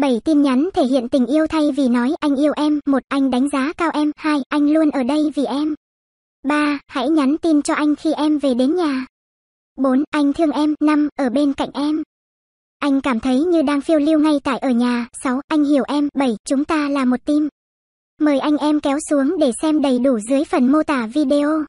7 tin nhắn thể hiện tình yêu thay vì nói anh yêu em. 1. Anh đánh giá cao em. 2. Anh luôn ở đây vì em. 3. Hãy nhắn tin cho anh khi em về đến nhà. 4. Anh thương em. 5. Ở bên cạnh em. Anh cảm thấy như đang phiêu lưu ngay tại ở nhà. 6. Anh hiểu em. 7. Chúng ta là một team. Mời anh em kéo xuống để xem đầy đủ dưới phần mô tả video.